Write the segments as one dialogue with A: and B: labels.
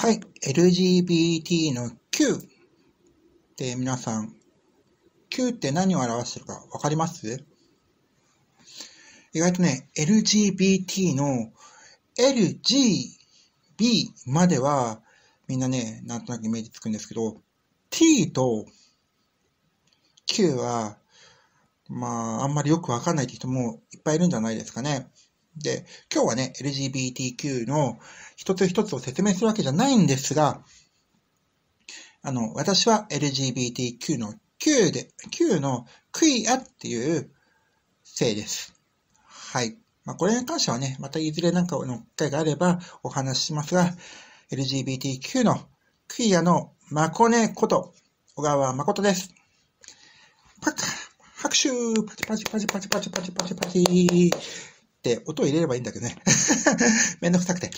A: はい、LGBT の Q って皆さん、Q って何を表してるかわかります意外とね、LGBT の LGB まではみんなね、なんとなくイメージつくんですけど、T と Q は、まあ、あんまりよくわかんないって人もいっぱいいるんじゃないですかね。で、今日はね、LGBTQ の一つ一つを説明するわけじゃないんですが、あの、私は LGBTQ の Q で、Q のクイアっていう性です。はい。まあ、これに関してはね、またいずれなんかの機会があればお話ししますが、LGBTQ のクイアのマコネこと、小川誠です。パッカ拍手パチパチパチパチパチパチパチパチて、音を入れればいいんだけどね。めんどくさくて。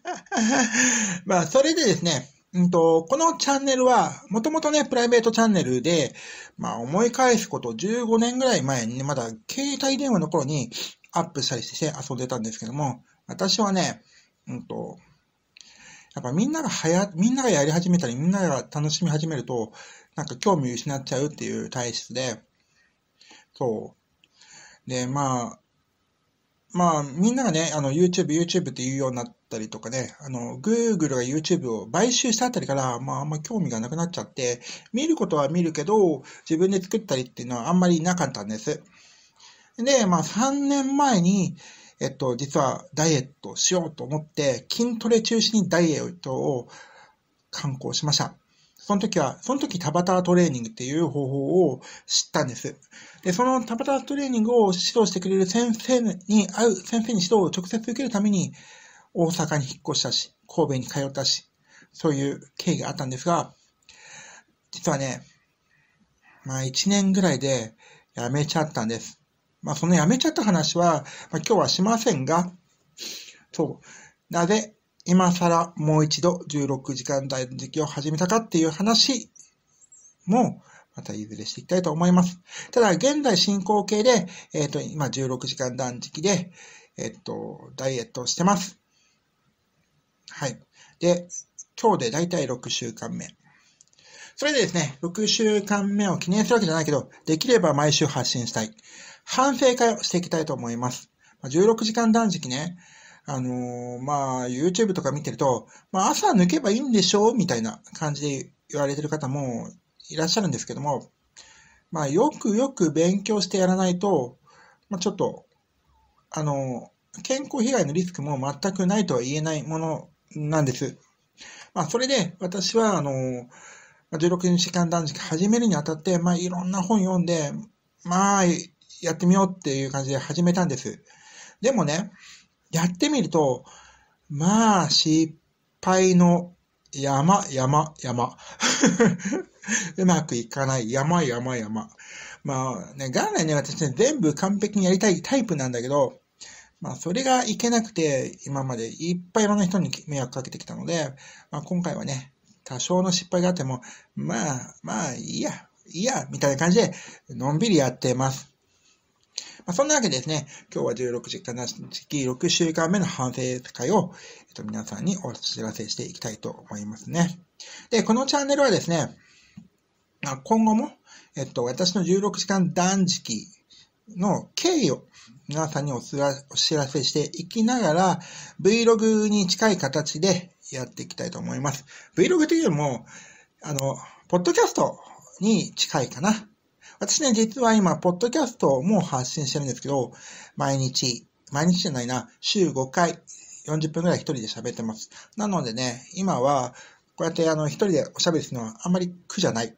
A: まあ、それでですね、うんと、このチャンネルは、もともとね、プライベートチャンネルで、まあ、思い返すこと15年ぐらい前に、ね、まだ携帯電話の頃にアップしたりして遊んでたんですけども、私はね、うんと、やっぱみんながはや、みんながやり始めたり、みんなが楽しみ始めると、なんか興味失っちゃうっていう体質で、そう。で、まあ、まあ、みんながね、あの、YouTube、YouTube って言うようになったりとかね、あの、Google が YouTube を買収したあたりから、まあ、あんま興味がなくなっちゃって、見ることは見るけど、自分で作ったりっていうのはあんまりなかったんです。で、まあ、3年前に、えっと、実はダイエットしようと思って、筋トレ中心にダイエットを観光しました。その時は、その時タバタートレーニングっていう方法を知ったんです。で、そのタバタートレーニングを指導してくれる先生に会う、先生に指導を直接受けるために、大阪に引っ越したし、神戸に通ったし、そういう経緯があったんですが、実はね、まあ1年ぐらいで辞めちゃったんです。まあその辞めちゃった話は、まあ今日はしませんが、そう。なぜ今更もう一度16時間台の時期を始めたかっていう話も、またいずれしていきたいと思います。ただ、現在進行形で、えっ、ー、と、今16時間断食で、えっ、ー、と、ダイエットをしてます。はい。で、今日でだいたい6週間目。それでですね、6週間目を記念するわけじゃないけど、できれば毎週発信したい。反省会をしていきたいと思います。16時間断食ね、あのー、まあ、YouTube とか見てると、まあ、朝抜けばいいんでしょうみたいな感じで言われてる方もいらっしゃるんですけども、まあ、よくよく勉強してやらないと、まあ、ちょっと、あのー、健康被害のリスクも全くないとは言えないものなんです。まあ、それで私は、あのー、16時間断食始めるにあたって、まあ、いろんな本読んで、まあ、やってみようっていう感じで始めたんです。でもね、やってみると、まあ、失敗の山、山、山。うまくいかない山、山、山。まあね、元来ね、私ね、全部完璧にやりたいタイプなんだけど、まあ、それがいけなくて、今までいっぱいいろんな人に迷惑かけてきたので、まあ、今回はね、多少の失敗があっても、まあ、まあ、いいや、いいや、みたいな感じで、のんびりやってます。まあ、そんなわけでですね、今日は16時間なし、6週間目の反省会を、えっと、皆さんにお知らせしていきたいと思いますね。で、このチャンネルはですね、まあ、今後も、えっと、私の16時間断食の経緯を皆さんにお知らせしていきながら、Vlog に近い形でやっていきたいと思います。Vlog というよりも、あの、ポッドキャストに近いかな。私ね、実は今、ポッドキャストも発信してるんですけど、毎日、毎日じゃないな、週5回、40分ぐらい一人で喋ってます。なのでね、今は、こうやってあの、一人でおしゃべりするのはあんまり苦じゃない。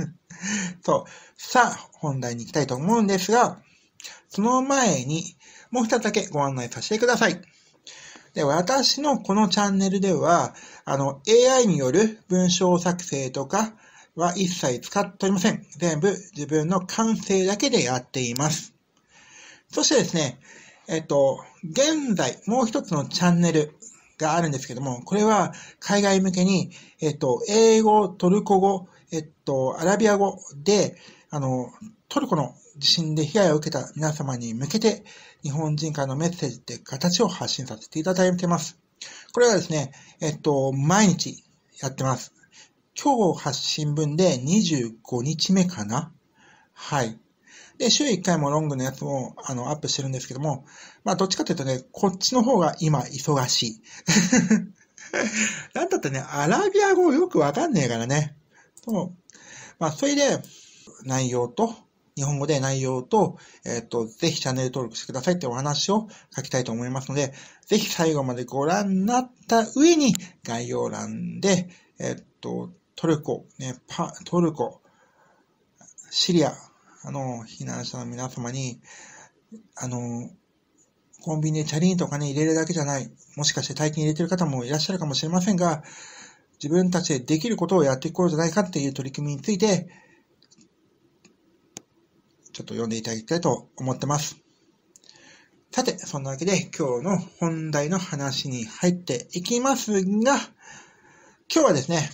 A: そう。さあ、本題に行きたいと思うんですが、その前に、もう一つだけご案内させてください。で、私のこのチャンネルでは、あの、AI による文章作成とか、は一切使っておりません。全部自分の感性だけでやっています。そしてですね、えっと、現在、もう一つのチャンネルがあるんですけども、これは海外向けに、えっと、英語、トルコ語、えっと、アラビア語で、あの、トルコの地震で被害を受けた皆様に向けて、日本人からのメッセージって形を発信させていただいてます。これはですね、えっと、毎日やってます。今日発信分で25日目かなはい。で、週1回もロングのやつも、あのアップしてるんですけども、まあ、どっちかというとね、こっちの方が今忙しい。なんだってね、アラビア語よくわかんねえからね。そう。まあ、それで、内容と、日本語で内容と、えっ、ー、と、ぜひチャンネル登録してくださいってお話を書きたいと思いますので、ぜひ最後までご覧になった上に、概要欄で、えっ、ー、と、トルコ、ね、パトルコ、シリアあの避難者の皆様に、あの、コンビニでチャリンとかね、入れるだけじゃない。もしかして大金入れてる方もいらっしゃるかもしれませんが、自分たちでできることをやっていこうじゃないかっていう取り組みについて、ちょっと読んでいただきたいと思ってます。さて、そんなわけで今日の本題の話に入っていきますが、今日はですね、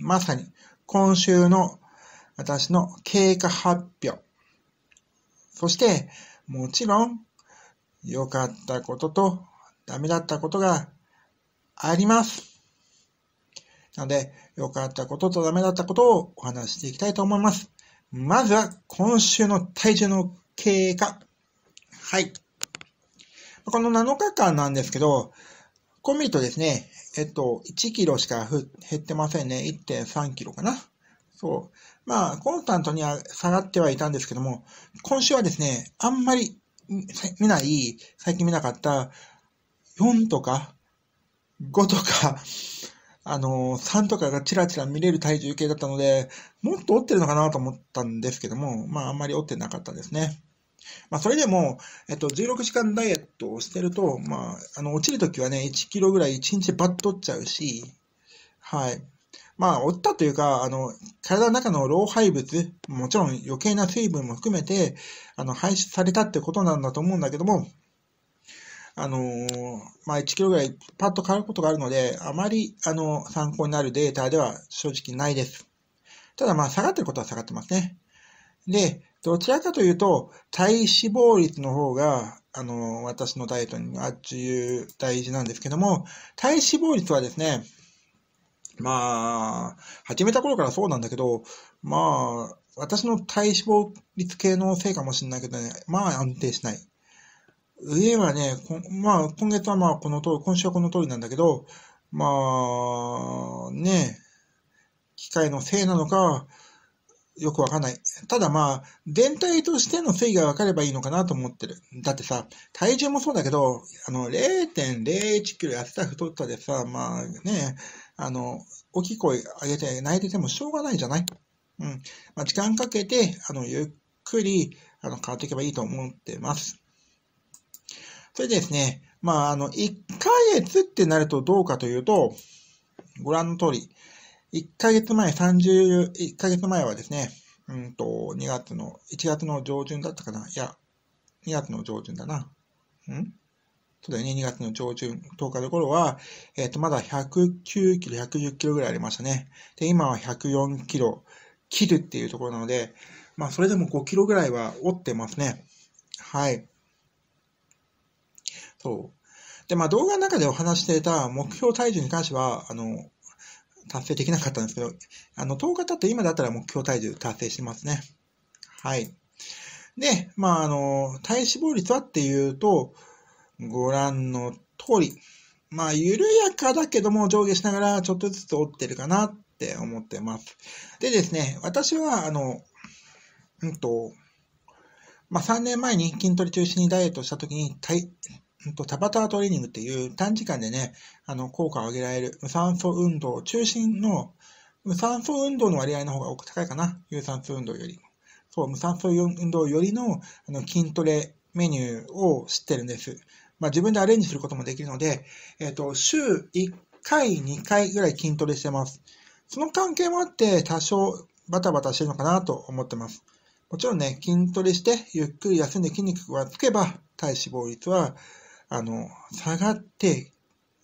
A: まさに今週の私の経過発表。そして、もちろん、良かったこととダメだったことがあります。なので、良かったこととダメだったことをお話していきたいと思います。まずは、今週の体重の経過。はい。この7日間なんですけど、こう見るとですね、えっと、1キロしか減ってませんね。1.3キロかな。そう。まあ、コンスタントには下がってはいたんですけども、今週はですね、あんまり見ない、最近見なかった4とか5とか、あのー、3とかがちらちら見れる体重計だったので、もっと折ってるのかなと思ったんですけども、まあ、あんまり折ってなかったですね。まあ、それでも、えっと、16時間ダイエットをしてると、まあ、あの、落ちるときはね、1キロぐらい1日バッとっちゃうし、はい。まあ、折ったというか、あの、体の中の老廃物、もちろん余計な水分も含めて、あの、排出されたってことなんだと思うんだけども、あのー、まあ、1キロぐらいパッと変わることがあるので、あまり、あの、参考になるデータでは正直ないです。ただ、まあ、下がってることは下がってますね。で、どちらかというと、体脂肪率の方が、あの、私のダイエットには重大事なんですけども、体脂肪率はですね、まあ、始めた頃からそうなんだけど、まあ、私の体脂肪率系のせいかもしれないけどね、まあ安定しない。上はね、まあ今月はまあこの通り、今週はこの通りなんだけど、まあね、機械のせいなのか、よくわかんない。ただまあ、全体としての推移がわかればいいのかなと思ってる。だってさ、体重もそうだけど、あの、0.01キロ痩せた太ったでさ、まあね、あの、大きい声上げて泣いててもしょうがないじゃないうん。まあ、時間かけて、あの、ゆっくり、あの、変わっていけばいいと思ってます。それでですね、まあ、あの、1ヶ月ってなるとどうかというと、ご覧の通り、1ヶ月前、30、1ヶ月前はですね、うんと、2月の、1月の上旬だったかな。いや、2月の上旬だな。んそうだよね、2月の上旬、10日の頃は、えっ、ー、と、まだ109キロ、110キロぐらいありましたね。で、今は104キロ切るっていうところなので、まあ、それでも5キロぐらいは折ってますね。はい。そう。で、まあ、動画の中でお話していた目標体重に関しては、あの、達成できなかったんですけど、あの、10日経って今だったら目標体重達成してますね。はい。で、まあ、あの、体脂肪率はっていうと、ご覧の通り、まあ、緩やかだけども上下しながらちょっとずつ折ってるかなって思ってます。でですね、私は、あの、うんと、まあ、3年前に筋トレ中心にダイエットした時に体、とタバタートレーニングっていう短時間でね、あの、効果を上げられる無酸素運動中心の、無酸素運動の割合の方が高いかな。有酸素運動よりも。そう、無酸素運動よりのあの筋トレメニューを知ってるんです。まあ、自分でアレンジすることもできるので、えっ、ー、と、週1回、2回ぐらい筋トレしてます。その関係もあって、多少バタバタしてるのかなと思ってます。もちろんね、筋トレして、ゆっくり休んで筋肉がつけば、体脂肪率はあの、下がって、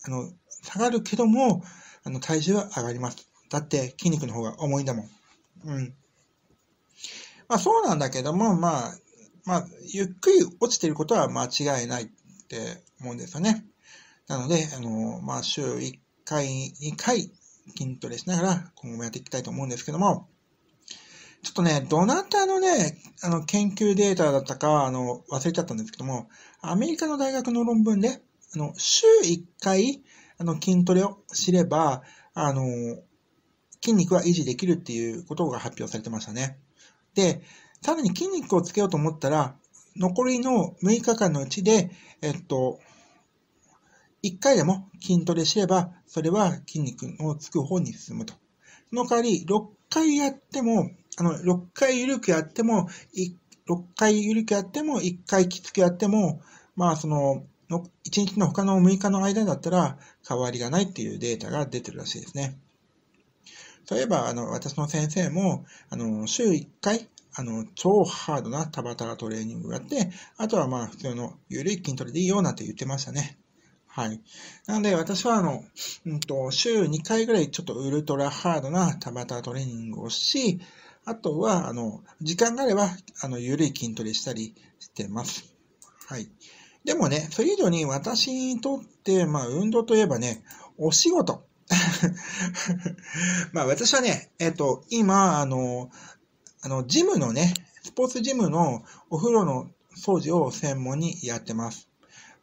A: あの、下がるけども、あの、体重は上がります。だって筋肉の方が重いんだもん。うん。まあそうなんだけども、まあ、まあ、ゆっくり落ちてることは間違いないって思うんですよね。なので、あの、まあ週1回、2回筋トレしながら今後もやっていきたいと思うんですけども、ちょっとね、どなたのね、あの、研究データだったか、あの、忘れちゃったんですけども、アメリカの大学の論文で、あの、週1回、あの、筋トレを知れば、あの、筋肉は維持できるっていうことが発表されてましたね。で、さらに筋肉をつけようと思ったら、残りの6日間のうちで、えっと、1回でも筋トレすれば、それは筋肉をつく方に進むと。その代わり、6回やってもあの、6回緩くやっても、6回緩くやっても、1回きつくやっても、まあ、その、1日の他の6日の間だったら変わりがないっていうデータが出てるらしいですね。そういえば、あの、私の先生も、あの、週1回、あの、超ハードなタバタトレーニングがあって、あとはまあ、普通の緩い筋トレでいいよなんて言ってましたね。はい。なので、私は、あの、うんと、週2回ぐらいちょっとウルトラハードなタバタトレーニングをし、あとは、あの、時間があれば、あの、緩い筋トレしたりしてます。はい。でもね、それ以上に私にとって、まあ、運動といえばね、お仕事。まあ、私はね、えっ、と、今、あの、あの、ジムのね、スポーツジムのお風呂の掃除を専門にやってます。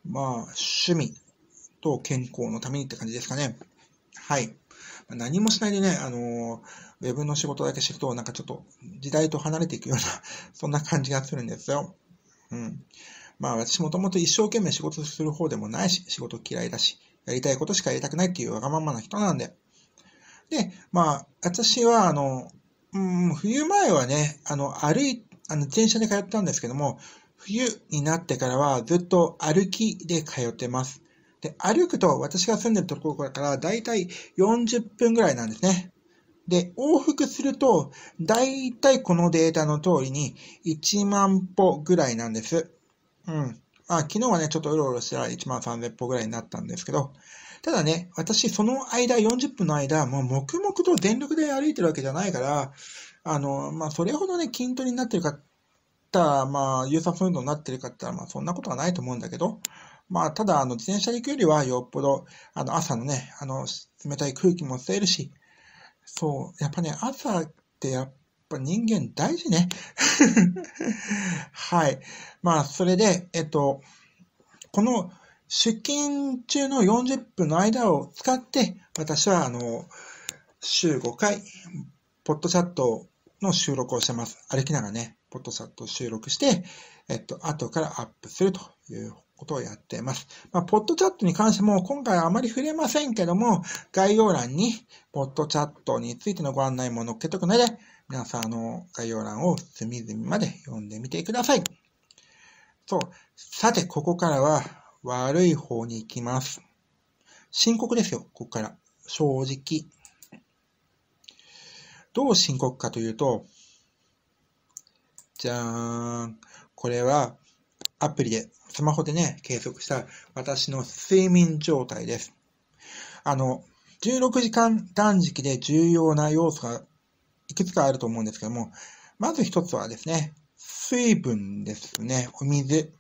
A: まあ、趣味と健康のためにって感じですかね。はい。何もしないでね、あの、ウェブの仕事だけしてると、なんかちょっと時代と離れていくような、そんな感じがするんですよ。うん。まあ私もともと一生懸命仕事する方でもないし、仕事嫌いだし、やりたいことしかやりたくないっていうわがままな人なんで。で、まあ、私は、あの、うん、冬前はね、あの、歩い、あの、電車で通ったんですけども、冬になってからはずっと歩きで通ってます。で、歩くと私が住んでるところからだいたい40分ぐらいなんですね。で、往復すると、だいたいこのデータの通りに1万歩ぐらいなんです。うん。まあ、昨日はね、ちょっとうろうろしたら1万3000歩ぐらいになったんですけど、ただね、私その間、40分の間、もう黙々と全力で歩いてるわけじゃないから、あの、まあ、それほどね、筋トレになってるかったら、まあ、有酸素運動になってるかったら、まあ、そんなことはないと思うんだけど、まあ、ただ、あの、自転車で行くよりは、よっぽど、あの、朝のね、あの、冷たい空気も吸えるし、そう、やっぱね、朝ってやっぱ人間大事ね。はい。まあ、それで、えっと、この出勤中の40分の間を使って、私は、あの、週5回、ポッドチャットの収録をしてます。歩きながらね、ポッドチャット収録して、えっと、後からアップするということをやっています。まあ、ポッドチャットに関しても今回はあまり触れませんけども、概要欄にポッドチャットについてのご案内も載っけとくので、皆さんあの概要欄を隅々まで読んでみてください。そう。さて、ここからは悪い方に行きます。深刻ですよ、ここから。正直。どう深刻かというと、じゃーん。これはアプリでスマホでね、計測した私の睡眠状態です。あの、16時間断食で重要な要素がいくつかあると思うんですけども、まず一つはですね、水分ですね、お水。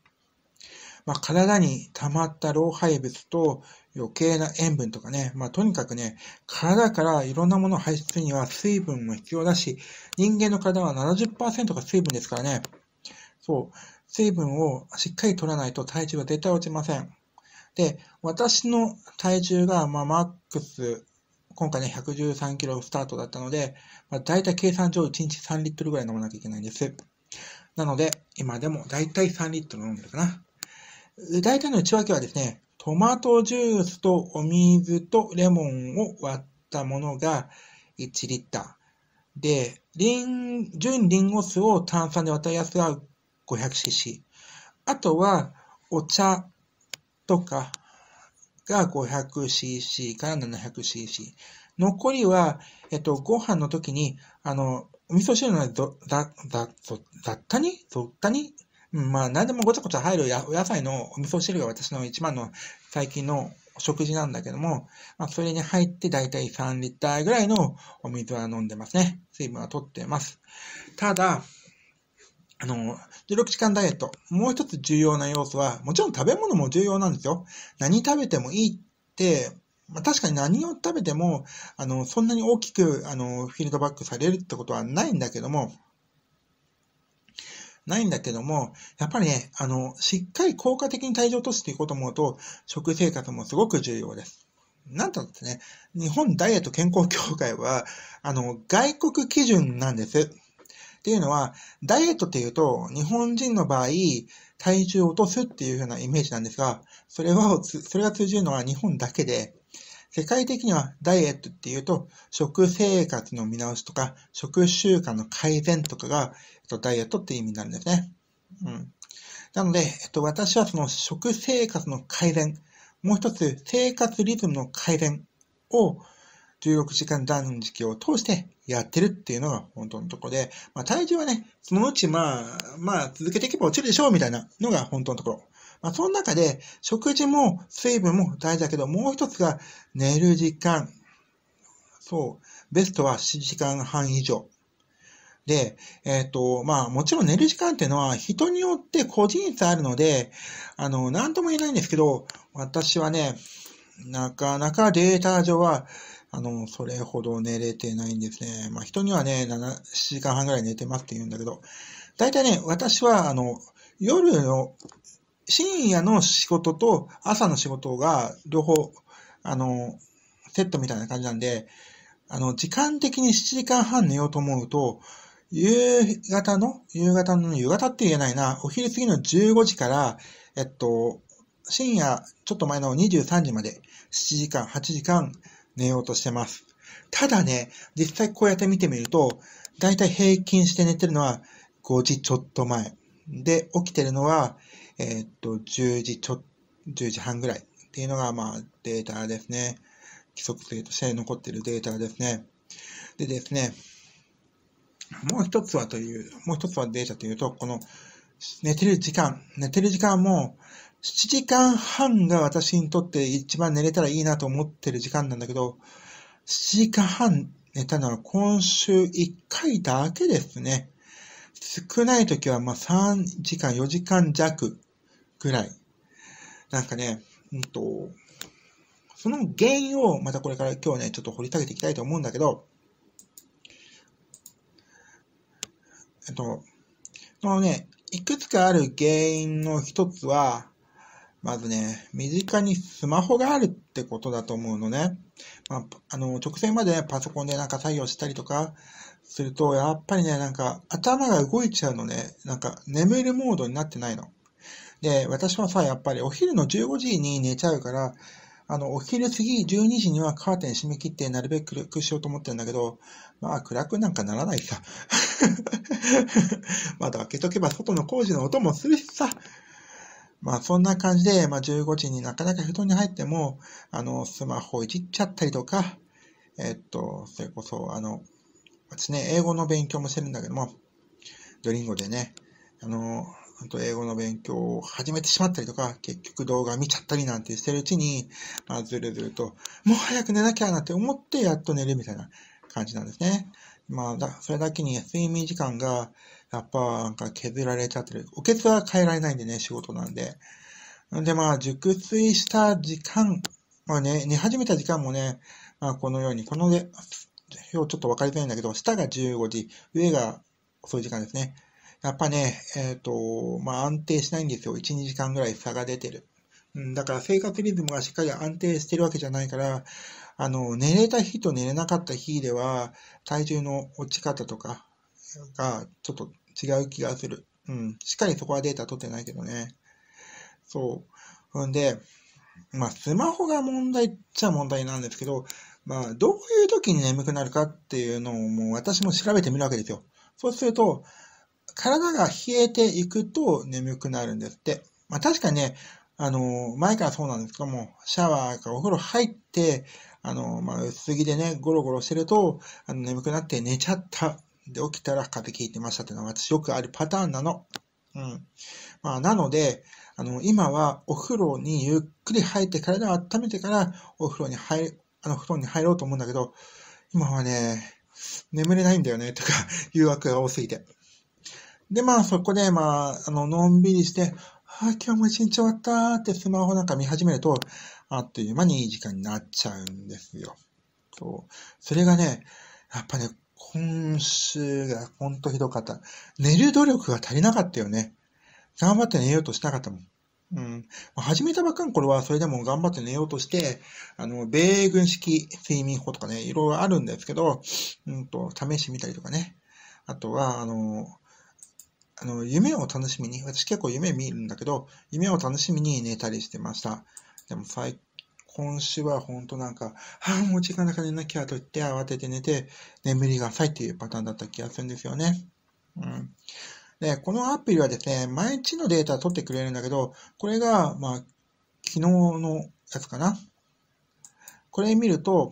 A: まあ、体に溜まった老廃物と余計な塩分とかね、まあ、とにかくね、体からいろんなものを排出するには水分も必要だし、人間の体は70%が水分ですからね、そう、水分をしっかり取らないと体重は絶対落ちません。で、私の体重が、まあ、マックス、今回ね、113キロスタートだったので、まあ、大体計算上1日3リットルぐらい飲まなきゃいけないんです。なので、今でも大体3リットル飲んでるかな。大体の内訳はですね、トマトジュースとお水とレモンを割ったものが1リッター。で、リン、純リンゴ酢を炭酸で割ったやつが 500cc。あとは、お茶とかが 500cc から 700cc。残りは、えっと、ご飯の時に、あの、お味噌汁のど、だ、だ、だったにどったにまあ、何でもごちゃごちゃ入るやお野菜のお味噌汁が私の一番の最近の食事なんだけども、まあ、それに入って大体3リッターぐらいのお水は飲んでますね。水分は取ってます。ただ、あの、16時間ダイエット。もう一つ重要な要素は、もちろん食べ物も重要なんですよ。何食べてもいいって、まあ、確かに何を食べても、あの、そんなに大きく、あの、フィールドバックされるってことはないんだけども、ないんだけども、やっぱりね、あの、しっかり効果的に体重を落としていこうと思うと、食生活もすごく重要です。なんとですね、日本ダイエット健康協会は、あの、外国基準なんです。っていうのは、ダイエットっていうと、日本人の場合、体重を落とすっていうようなイメージなんですが、それは、それが通じるのは日本だけで、世界的にはダイエットっていうと、食生活の見直しとか、食習慣の改善とかが、えっと、ダイエットっていう意味になるんですね。うん。なので、えっと、私はその食生活の改善、もう一つ生活リズムの改善を16時間断食を通してやってるっていうのが本当のところで、まあ、体重はね、そのうちまあ、まあ続けていけば落ちるでしょうみたいなのが本当のところ。まあ、その中で食事も水分も大事だけど、もう一つが寝る時間。そう。ベストは7時間半以上。で、えっ、ー、と、まあ、もちろん寝る時間っていうのは人によって個人差あるので、あの、なんとも言えないんですけど、私はね、なかなかデータ上は、あの、それほど寝れてないんですね。まあ、人にはね、7、7時間半ぐらい寝てますって言うんだけど、大体ね、私は、あの、夜の、深夜の仕事と朝の仕事が両方、あの、セットみたいな感じなんで、あの、時間的に7時間半寝ようと思うと、夕方の、夕方の、夕方って言えないな、お昼過ぎの15時から、えっと、深夜ちょっと前の23時まで7時間、8時間、寝ようとしてます。ただね、実際こうやって見てみると、だいたい平均して寝てるのは5時ちょっと前。で、起きてるのは、えー、っと、10時ちょ、10時半ぐらいっていうのが、まあ、データですね。規則性として残ってるデータですね。でですね、もう一つはという、もう一つはデータというと、この寝てる時間、寝てる時間も、7時間半が私にとって一番寝れたらいいなと思ってる時間なんだけど、7時間半寝たのは今週1回だけですね。少ない時はまあ3時間、4時間弱ぐらい。なんかね、うんと、その原因をまたこれから今日ね、ちょっと掘り下げていきたいと思うんだけど、えっと、そのね、いくつかある原因の一つは、まずね、身近にスマホがあるってことだと思うのね。まあ、あの、直線までパソコンでなんか作業したりとかすると、やっぱりね、なんか頭が動いちゃうのね、なんか眠るモードになってないの。で、私はさ、やっぱりお昼の15時に寝ちゃうから、あの、お昼過ぎ12時にはカーテン閉め切ってなるべく暗くしようと思ってるんだけど、まあ暗くなんかならないさ。窓 開けとけば外の工事の音もするしさ。まあそんな感じで、まあ15時になかなか布団に入っても、あの、スマホいじっちゃったりとか、えっと、それこそ、あの、私ね、英語の勉強もしてるんだけども、ドリンゴでね、あの、あと英語の勉強を始めてしまったりとか、結局動画見ちゃったりなんてしてるうちに、まあ、ずるずると、もう早く寝なきゃなんて思ってやっと寝るみたいな感じなんですね。まあ、だそれだけに睡眠時間が、やっぱなんか削られちゃってる。おけつは変えられないんでね、仕事なんで。んでまあ、熟睡した時間、まあね、寝始めた時間もね、まあこのように、このね、表ちょっと分かりづらいんだけど、下が15時、上が遅い時間ですね。やっぱね、えっ、ー、と、まあ安定しないんですよ。1、2時間ぐらい差が出てる。うん、だから生活リズムがしっかり安定してるわけじゃないから、あの、寝れた日と寝れなかった日では、体重の落ち方とかがちょっと違う気がする。うん。しっかりそこはデータ取ってないけどね。そう。ほんで、まあ、スマホが問題っちゃ問題なんですけど、まあ、どういう時に眠くなるかっていうのをもう私も調べてみるわけですよ。そうすると、体が冷えていくと眠くなるんですって。まあ、確かにね、あの、前からそうなんですけども、シャワーかお風呂入って、あの、まあ、薄着でね、ゴロゴロしてると、あの、眠くなって寝ちゃったで、起きたら風邪ひいてましたっていうのは私よくあるパターンなの。うん。まあ、なので、あの、今はお風呂にゆっくり入って体を温めてからお風呂に入、あの、布団に入ろうと思うんだけど、今はね、眠れないんだよね、とか、誘惑が多すぎて。で、まあ、そこで、まあ、あの、のんびりして、ああ、今日も一日終わったってスマホなんか見始めると、あっという間にいい時間になっちゃうんですよ。そう。それがね、やっぱね、今週がほんとひどかった。寝る努力が足りなかったよね。頑張って寝ようとしなかったもん。うん。始めたばっかの頃は、それでも頑張って寝ようとして、あの、米軍式睡眠法とかね、いろいろあるんですけど、うんと、試してみたりとかね。あとは、あの、あの、夢を楽しみに、私結構夢見るんだけど、夢を楽しみに寝たりしてました。でも最今週は本当なんか、ああ、もう時間だから寝なきゃと言って慌てて寝て、眠りが浅いっていうパターンだった気がするんですよね。うん。で、このアプリはですね、毎日のデータ取ってくれるんだけど、これが、まあ、昨日のやつかな。これ見ると、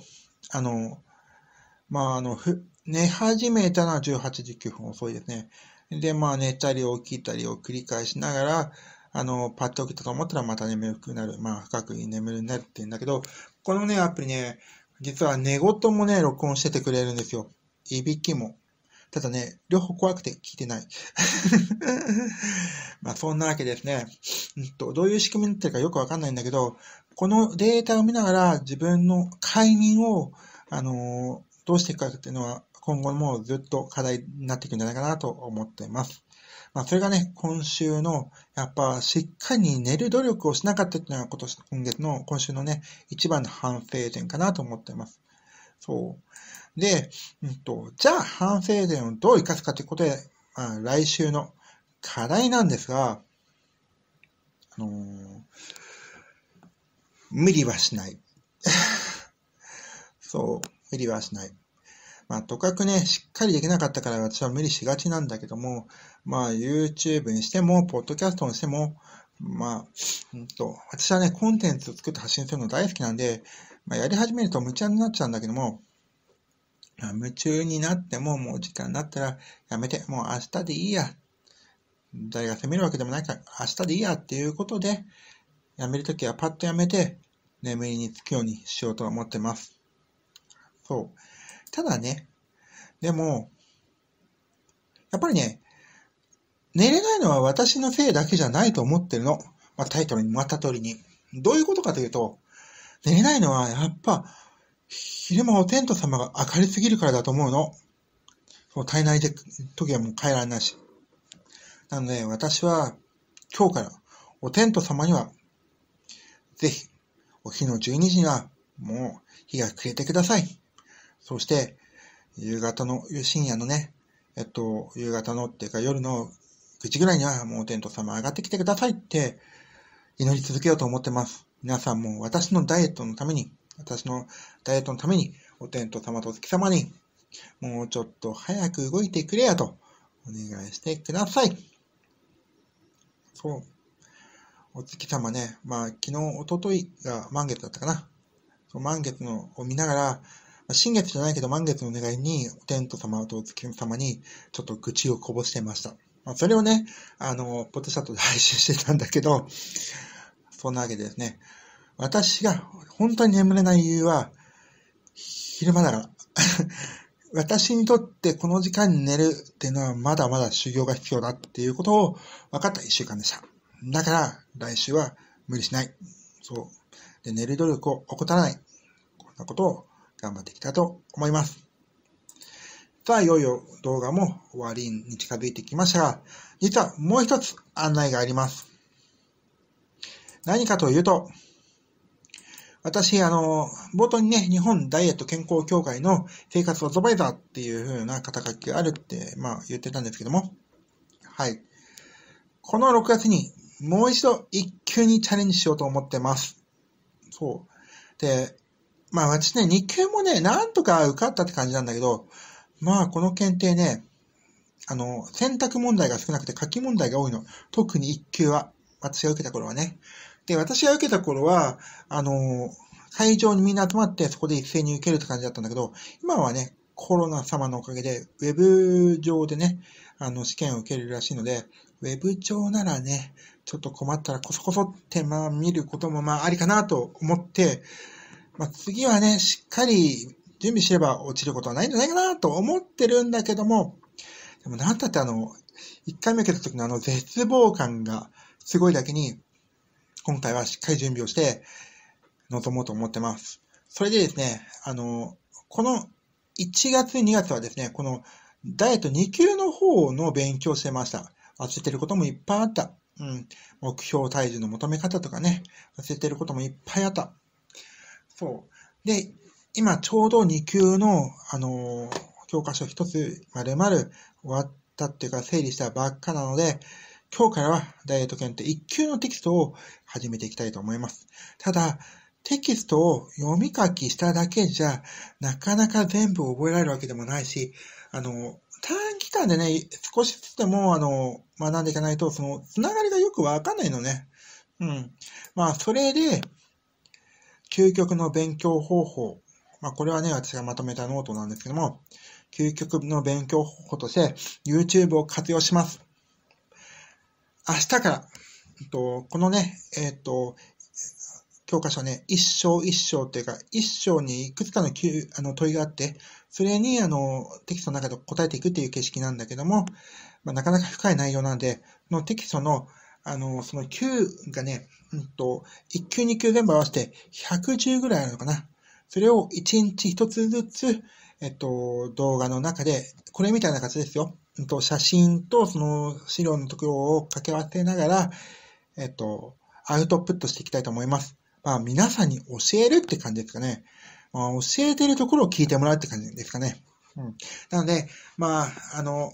A: あの、まあ、あの、ふ寝始めたのは18時9分遅いですね。で、まあ、寝たり起きたりを繰り返しながら、あの、パッと起きたと思ったらまた眠くなる。まあ、深く眠るになるって言うんだけど、このね、アプリね、実は寝言もね、録音しててくれるんですよ。いびきも。ただね、両方怖くて聞いてない。まあ、そんなわけですね。うんと、どういう仕組みになってるかよくわかんないんだけど、このデータを見ながら自分の快眠を、あのどうしていくかっていうのは今後もずっと課題になっていくんじゃないかなと思っています。まあ、それがね、今週の、やっぱ、しっかり寝る努力をしなかったっていうのが今年、今月の、今週のね、一番の反省点かなと思っています。そう。で、うんと、じゃあ反省点をどう生かすかということで、まあ、来週の課題なんですが、あのー、無理はしない。そう、無理はしない。まあ、とかくね、しっかりできなかったから私は無理しがちなんだけども、まあ、YouTube にしても、ポッドキャストにしても、まあ、うんと、私はね、コンテンツを作って発信するの大好きなんで、まあ、やり始めると無茶になっちゃうんだけども、ま夢中になっても、もう時間になったらやめて、もう明日でいいや。誰が責めるわけでもないから、明日でいいやっていうことで、やめるときはパッとやめて、眠りにつくようにしようと思ってます。そう。ただね、でも、やっぱりね、寝れないのは私のせいだけじゃないと思ってるの。まあ、タイトルにまた通りに。どういうことかというと、寝れないのはやっぱ、昼間お天道様が明るすぎるからだと思うの。その体内で時はもう帰られないし。なので、私は今日からお天道様には、ぜひ、お昼の12時にはもう日が暮れてください。そして、夕方の、深夜のね、えっと、夕方のっていうか夜の9時ぐらいにはもうテント様上がってきてくださいって祈り続けようと思ってます。皆さんも私のダイエットのために、私のダイエットのために、お天道様とお月様に、もうちょっと早く動いてくれやとお願いしてください。そう。お月様ね、まあ昨日、おとといが満月だったかな。満月のを見ながら、新月じゃないけど満月のお願いに、お天道様とお月様に、ちょっと愚痴をこぼしてました。まあ、それをね、あの、ポテシャトで配信してたんだけど、そんなわけでですね、私が本当に眠れない理由は、昼間だから。私にとってこの時間に寝るっていうのはまだまだ修行が必要だっていうことを分かった一週間でした。だから来週は無理しない。そう。で、寝る努力を怠らない。こんなことを頑張っていきたいと思います。さあ、いよいよ動画も終わりに近づいてきましたが、実はもう一つ案内があります。何かというと、私、あの、冒頭にね、日本ダイエット健康協会の生活アドバイザーっていう風な肩書きがあるって、まあ言ってたんですけども、はい。この6月にもう一度一級にチャレンジしようと思ってます。そう。で、まあ私ね、日経もね、なんとか受かったって感じなんだけど、まあこの検定ね、あの、選択問題が少なくて書き問題が多いの。特に1級は。私が受けた頃はね。で、私が受けた頃は、あの、会場にみんな集まってそこで一斉に受けるって感じだったんだけど、今はね、コロナ様のおかげで、ウェブ上でね、あの、試験を受けるらしいので、ウェブ上ならね、ちょっと困ったらこそこそって、まあ見ることもまあありかなと思って、まあ、次はね、しっかり準備すれば落ちることはないんじゃないかなと思ってるんだけども、でもなんたってあの、1回目受けた時のあの絶望感がすごいだけに、今回はしっかり準備をして、臨もうと思ってます。それでですね、あの、この1月、2月はですね、このダイエット2級の方の勉強してました。忘れてることもいっぱいあった。うん。目標体重の求め方とかね、忘れてることもいっぱいあった。そう。で、今ちょうど2級の、あのー、教科書1つま々終わったっていうか整理したばっかなので、今日からはダイエット検定1級のテキストを始めていきたいと思います。ただ、テキストを読み書きしただけじゃ、なかなか全部覚えられるわけでもないし、あの、短期間でね、少しずつでも、あの、学んでいかないと、その、つながりがよくわかんないのね。うん。まあ、それで、究極の勉強方法。まあ、これはね、私がまとめたノートなんですけども、究極の勉強方法として YouTube を活用します。明日から、えっと、このね、えっと、教科書ね、一章一章っていうか、一章にいくつかのあの問いがあって、それにあのテキストの中で答えていくっていう形式なんだけども、まあ、なかなか深い内容なんで、のテキストのあの、その9がね、うんと、1級2級全部合わせて110ぐらいあるのかな。それを1日1つずつ、えっと、動画の中で、これみたいな形ですよ。うんと、写真とその資料のところを掛け合わせながら、えっと、アウトプットしていきたいと思います。まあ、皆さんに教えるって感じですかね。まあ、教えてるところを聞いてもらうって感じですかね。うん。なので、まあ、あの、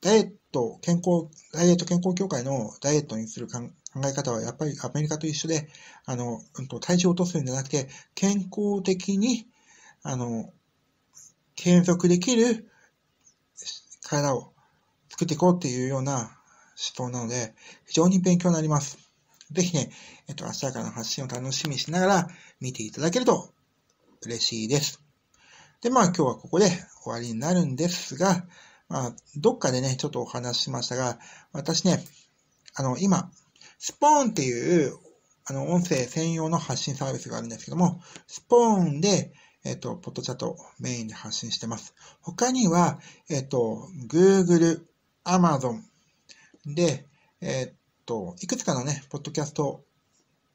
A: ダイエット、健康、ダイエット健康協会のダイエットにする考え方はやっぱりアメリカと一緒で、あの、うん、と体重を落とすんじゃなくて、健康的に、あの、継続できる体を作っていこうっていうような思想なので、非常に勉強になります。ぜひね、えっと、明日からの発信を楽しみにしながら見ていただけると嬉しいです。で、まあ今日はここで終わりになるんですが、まあ、どっかでね、ちょっとお話ししましたが、私ね、あの、今、スポーンっていう、あの、音声専用の発信サービスがあるんですけども、スポーンで、えっ、と、ポッドチャットメインで発信してます。他には、えっ、と、Google、Amazon で、えっ、と、いくつかのね、ポッドキャスト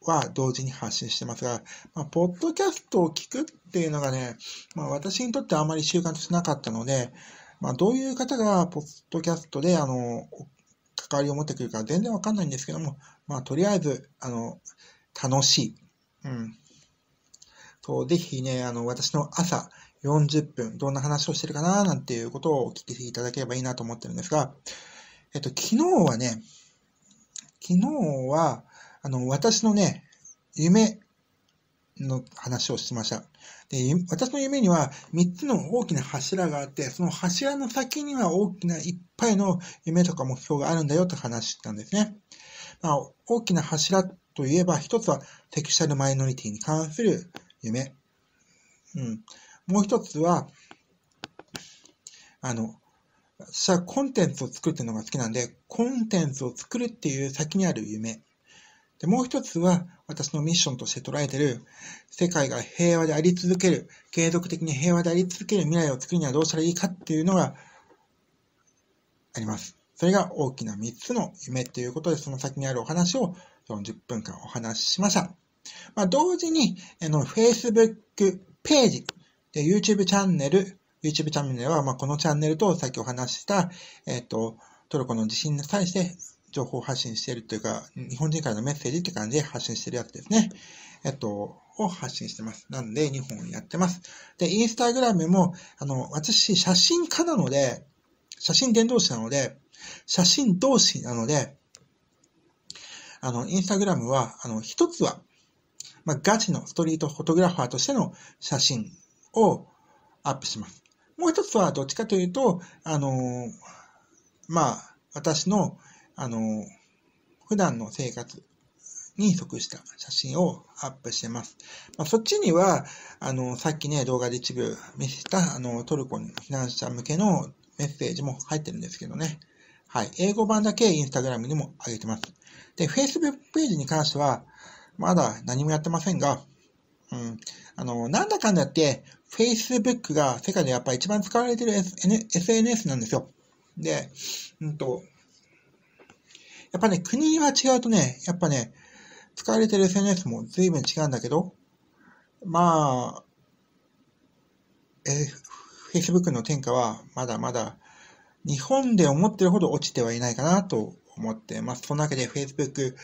A: は同時に発信してますが、まあ、ポッドキャストを聞くっていうのがね、まあ、私にとってあまり習慣としなかったので、まあ、どういう方がポッドキャストで、あの、関わりを持ってくるか全然わかんないんですけども、まあ、とりあえず、あの、楽しい。うん。そう、ぜひね、あの、私の朝40分、どんな話をしてるかな、なんていうことをお聞きいただければいいなと思ってるんですが、えっと、昨日はね、昨日は、あの、私のね、夢、の話をしました。で私の夢には3つの大きな柱があって、その柱の先には大きないっぱいの夢とか目標があるんだよって話したんですね。まあ、大きな柱といえば、1つはセクシャルマイノリティに関する夢。うん、もう1つは、あの、私はコンテンツを作るっていうのが好きなんで、コンテンツを作るっていう先にある夢。でもう一つは、私のミッションとして捉えてる、世界が平和であり続ける、継続的に平和であり続ける未来を作るにはどうしたらいいかっていうのがあります。それが大きな3つの夢っていうことで、その先にあるお話を40分間お話ししました。まあ、同時に、あの、Facebook ページ、で YouTube チャンネル、YouTube チャンネルは、まあ、このチャンネルとさっきお話しした、えっ、ー、と、トルコの地震に対して情報発信しているというか、日本人からのメッセージって感じで発信してるやつですね。えっと、を発信してます。なんで、日本やってます。で、インスタグラムも、あの、私、写真家なので、写真伝道師なので、写真同士なので、あの、インスタグラムは、あの、一つは、まあ、ガチのストリートフォトグラファーとしての写真をアップします。もう一つは、どっちかというと、あの、まあ、私のあの、普段の生活に即した写真をアップしてます。まあ、そっちには、あの、さっきね、動画で一部見せた、あの、トルコに避難者向けのメッセージも入ってるんですけどね。はい。英語版だけインスタグラムにも上げてます。で、Facebook ページに関しては、まだ何もやってませんが、うん。あの、なんだかんだって、Facebook が世界でやっぱ一番使われてる、SN、SNS なんですよ。で、うんと、やっぱね、国が違うとね、やっぱね、使われてる SNS も随分違うんだけど、まあ、え Facebook の天下はまだまだ日本で思ってるほど落ちてはいないかなと思ってます。そんなわけで Facebook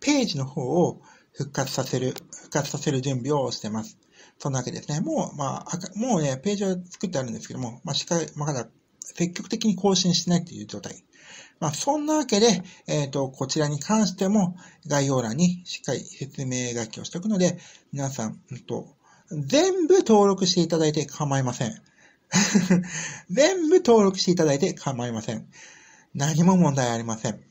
A: ページの方を復活させる、復活させる準備をしてます。そんなわけですね。もう、まあ、もうね、ページは作ってあるんですけども、まあ、しか、まあ、だ積極的に更新しないっていう状態。まあ、そんなわけで、えっ、ー、と、こちらに関しても概要欄にしっかり説明書きをしておくので、皆さん、うんと、全部登録していただいて構いません。全部登録していただいて構いません。何も問題ありません。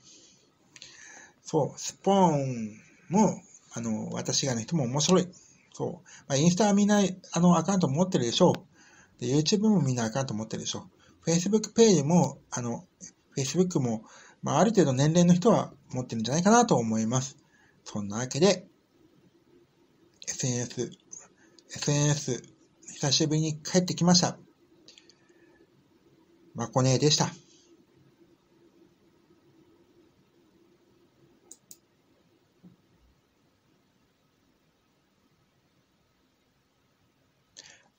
A: そう、スポーンも、あの、私がね、人も面白い。そう。まあ、インスタはみんな、あの、アカウント持ってるでしょう。で、YouTube もみんなアカウント持ってるでしょう。Facebook ページも、あの、Facebook も、まあ、ある程度年齢の人は持ってるんじゃないかなと思います。そんなわけで、SNS、SNS、久しぶりに帰ってきました。まこねでした。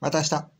A: また明日。